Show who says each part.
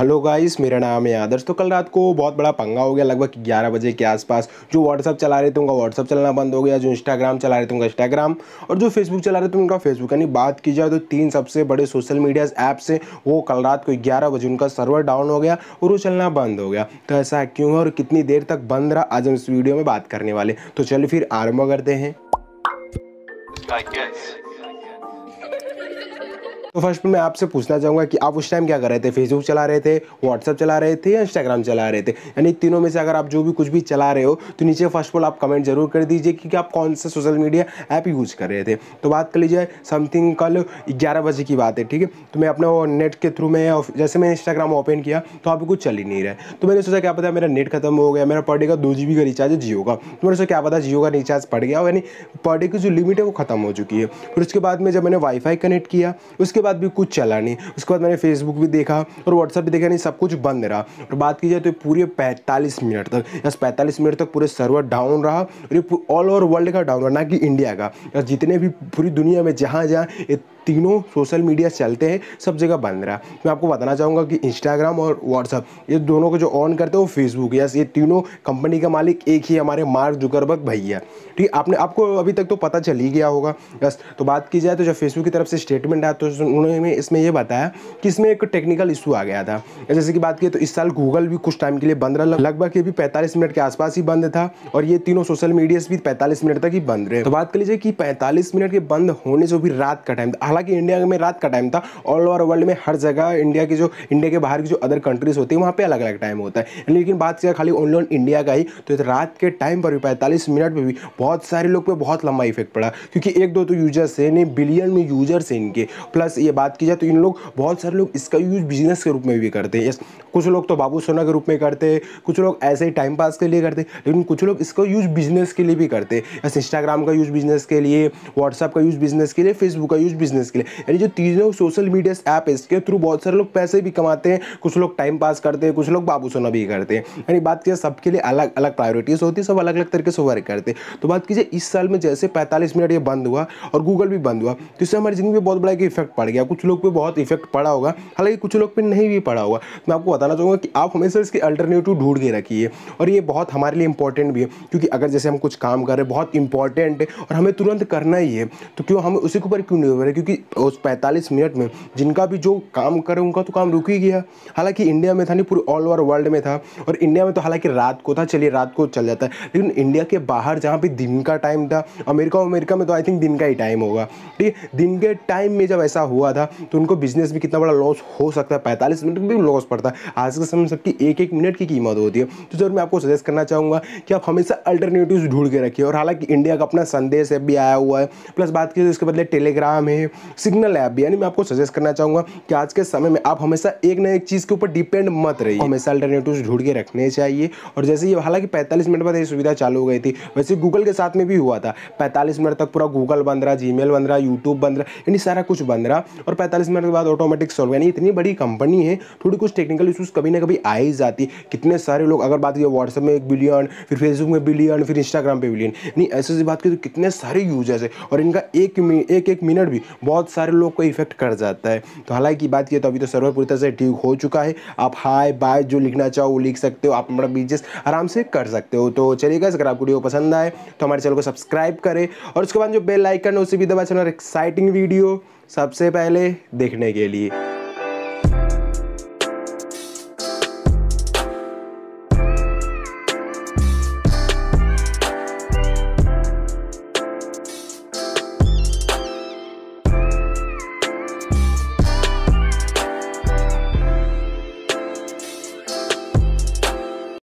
Speaker 1: hello guys मेरा नाम है आदर्श तो कल रात को बहुत बड़ा पंगा हो गया लगभग 11 बजे के आसपास जो व्हाट्सअप चला रहे थे उनका व्हाट्सअप चलाना बंद हो गया जो इंस्टाग्राम चला रहे थे उनका इंस्टाग्राम और जो फेसबुक चला रहे थे उनका फेसबुक यानी बात की जाए तो तीन सबसे बड़े सोशल मीडिया ऐप्स हैं वो कल रात को ग्यारह बजे उनका सर्वर डाउन हो गया और वो चलना बंद हो गया तो ऐसा क्यों है और कितनी देर तक बंद रहा आज हम इस वीडियो में बात करने वाले तो चलिए फिर आरम्भ करते हैं तो फर्स्ट मैं आपसे पूछना चाहूंगा कि आप उस टाइम क्या कर रहे थे फेसबुक चला रहे थे व्हाट्सअप चला रहे थे या इंस्टाग्राम चला रहे थे यानी तीनों में से अगर आप जो भी कुछ भी चला रहे हो तो नीचे फर्स्ट ऑल आप कमेंट जरूर कर दीजिए कि, कि आप कौन सा सोशल मीडिया ऐप यूज़ कर रहे थे तो बात कर लीजिए समथिंग कल ग्यारह बजे की बात है ठीक है तो मैं अपने नेट के थ्रू में जैसे मैंने इंस्टाग्राम ओपन किया तो आप कुछ चल ही नहीं रहा तो मैंने सोचा क्या पता मेरा नेट खत्म हो गया मेरा पर डे का दो जी का रिचार्ज है जियो का तो मैंने सोचा क्या पता जियो का रिचार्ज पड़ गया यानी पर डे की जो लिमिट है वो खत्म हो चुकी है फिर उसके बाद में जब मैंने वाईफाई कनेक्ट किया उसके बाद भी कुछ चला नहीं उसके बाद मैंने फेसबुक भी देखा और व्हाट्सअप भी देखा नहीं सब कुछ बंद रहा और बात की जाए तो पूरे पैंतालीस मिनट तक बस पैंतालीस मिनट तक पूरे सर्वर डाउन रहा और ये ऑल ओवर वर्ल्ड का डाउन रहा ना कि इंडिया का जितने भी पूरी दुनिया में जहाँ जहाँ तीनों सोशल मीडिया चलते हैं सब जगह बंद रहा मैं आपको बताना चाहूँगा कि इंस्टाग्राम और व्हाट्सअप ये दोनों को जो ऑन करते हैं वो फेसबुक यस ये तीनों कंपनी का मालिक एक ही हमारे मार्क जुकरबर्ग भैया ठीक है आपने आपको अभी तक तो पता चल ही गया होगा यस तो बात की जाए तो जब फेसबुक की तरफ से स्टेटमेंट आया तो उन्होंने इसमें यह बताया कि इसमें एक टेक्निकल इशू आ गया था जैसे कि बात की तो इस साल गूगल भी कुछ टाइम के लिए बंद रहा लगभग ये भी पैंतालीस मिनट के आसपास ही बंद था और ये तीनों सोशल मीडिया भी पैंतालीस मिनट तक ही बंद रहे तो बात कर लीजिए कि पैंतालीस मिनट के बंद होने से भी रात का टाइम था हालांकि इंडिया में रात का टाइम था ऑल ओवर वर्ल्ड में हर जगह इंडिया की जो इंडिया के बाहर की जो अदर कंट्रीज होती है वहाँ पर अलग अलग टाइम होता है लेकिन बात किया खाली ओनली ऑन इंडिया का ही तो रात के टाइम पर भी पैंतालीस मिनट पर भी बहुत सारे लोग पर बहुत लंबा इफेक्ट पड़ा क्योंकि एक दो तो यूजर्स है नहीं बिलियन में यूजर्स हैं इनके प्लस ये बात की जाए तो इन लोग बहुत सारे लोग इसका यूज बिजनेस के रूप में भी करते हैं कुछ लोग तो बाबू सोना के रूप में करते हैं कुछ लोग ऐसे ही टाइम पास के लिए करते हैं लेकिन कुछ लोग इसका यूज बिजनेस के लिए भी करते हैं इंस्टाग्राम का यूज बिजनेस के लिए व्हाट्सअप का यूज बिजनेस के लिए फेसबुक का यूज बिजनेस बिजनेस के लिए यानी जो तीनों सोशल मीडिया ऐप है इसके थ्रू बहुत सारे लोग पैसे भी कमाते हैं कुछ लोग टाइम पास करते हैं कुछ लोग बाबू सोना भी करते हैं यानी बात किया सबके लिए अलग अलग प्रायोरिटीज़ होती है सब अलग अलग तरीके से वर्क करते हैं तो बात कीजिए इस साल में जैसे पैंतालीस मिनट ये बंद हुआ और गूगल भी बंद हुआ तो इससे हमारी जिंदगी में बहुत बड़ा एक इफेक्ट पड़ गया कुछ लोग पर बहुत इफेक्ट पड़ा होगा हालांकि कुछ लोग पर नहीं भी पड़ा होगा मैं आपको बताना चाहूँगा कि आप हमेशा इसके अल्टरनेटिव ढूंढ के रखिए और ये बहुत हमारे लिए इंपॉर्टेंट भी है क्योंकि अगर जैसे हम कुछ काम कर रहे हैं बहुत इंपॉर्टेंट है और हमें तुरंत करना ही है तो क्यों हम उसी के ऊपर क्यों निर्भर है क्योंकि उस पैंतालीस मिनट में जिनका भी जो काम करे उनका तो काम रुक ही गया हालांकि इंडिया में था नहीं पूरे ऑल ओवर वर्ल्ड में था और इंडिया में तो हालांकि रात को था चलिए रात को चल जाता है लेकिन इंडिया के बाहर जहाँ पर दिन का टाइम था अमेरिका अमेरिका में तो आई थिंक दिन का ही टाइम होगा ठीक है दिन के टाइम में जब ऐसा हुआ था तो उनको बिजनेस में कितना बड़ा लॉस हो सकता है पैंतालीस मिनट में भी लॉस पड़ता है आज के समय सबकी एक एक मिनट की कीमत होती है तो जरूर मैं आपको सजेस्ट करना चाहूँगा कि आप हमेशा अल्टरनेटिव ढूंढ के रखिए और हालांकि इंडिया का अपना संदेश ऐप भी आया हुआ है प्लस बात की तो इसके बदले टेलीग्राम है सिग्नल ऐप भी यानी मैं आपको सजेस्ट करना चाहूँगा कि आज के समय में आप हमेशा एक ना एक चीज़ के ऊपर डिपेंड मत रहिए हमेशा अल्टरनेटिव ढूंढ के रखने चाहिए और जैसे ये हालांकि पैंतालीस मिनट बाद ये सुविधा चालू हो गई थी वैसे गूगल के साथ में भी हुआ था पैंतालीस मिनट तक पूरा गूगल बंद रहा जी बंद रहा यूट्यूब बंद रहा यानी सारा कुछ बंद रहा और पैंतालीस मिनट के बाद ऑटोमेटिक सॉल्व यानी इतनी बड़ी कंपनी है थोड़ी कुछ टेक्निकल इशूज़ कभी ना कभी आ ही जाती कितने सारे लोग अगर बात की व्हाट्सएप में एक बिलियन फिर फेसबुक में बिलियन फिर इंस्टाग्राम पे बिलियन यानी ऐसे ऐसी बात की तो कितने सारे यूजर्स है और इनका एक एक एक मिनट भी बहुत सारे लोग को इफेक्ट कर जाता है तो हालांकि बात की तो अभी तो सर्वर पूरी तरह से ठीक हो चुका है आप हाय बाय जो लिखना चाहो वो लिख सकते हो आप अपना बिजनेस आराम से कर सकते हो तो चलिए अगर आपको वीडियो पसंद आए तो हमारे चैनल को सब्सक्राइब करें और उसके बाद जो बेल आइकन है उसे भी दबा चलना एक्साइटिंग वीडियो सबसे पहले देखने के लिए